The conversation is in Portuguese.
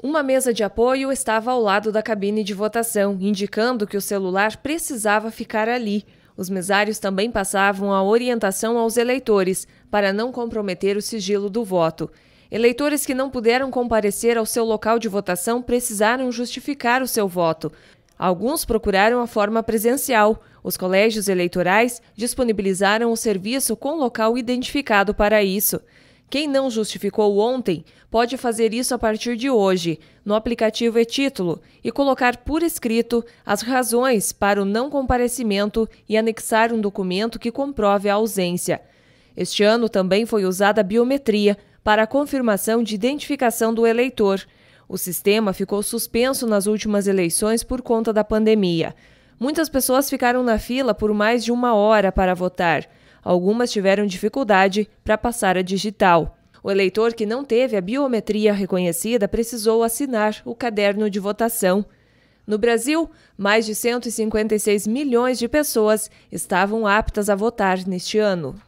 Uma mesa de apoio estava ao lado da cabine de votação, indicando que o celular precisava ficar ali. Os mesários também passavam a orientação aos eleitores para não comprometer o sigilo do voto. Eleitores que não puderam comparecer ao seu local de votação precisaram justificar o seu voto. Alguns procuraram a forma presencial. Os colégios eleitorais disponibilizaram o serviço com local identificado para isso. Quem não justificou ontem pode fazer isso a partir de hoje, no aplicativo e-título, e colocar por escrito as razões para o não comparecimento e anexar um documento que comprove a ausência. Este ano também foi usada a biometria para a confirmação de identificação do eleitor. O sistema ficou suspenso nas últimas eleições por conta da pandemia. Muitas pessoas ficaram na fila por mais de uma hora para votar algumas tiveram dificuldade para passar a digital. O eleitor que não teve a biometria reconhecida precisou assinar o caderno de votação. No Brasil, mais de 156 milhões de pessoas estavam aptas a votar neste ano.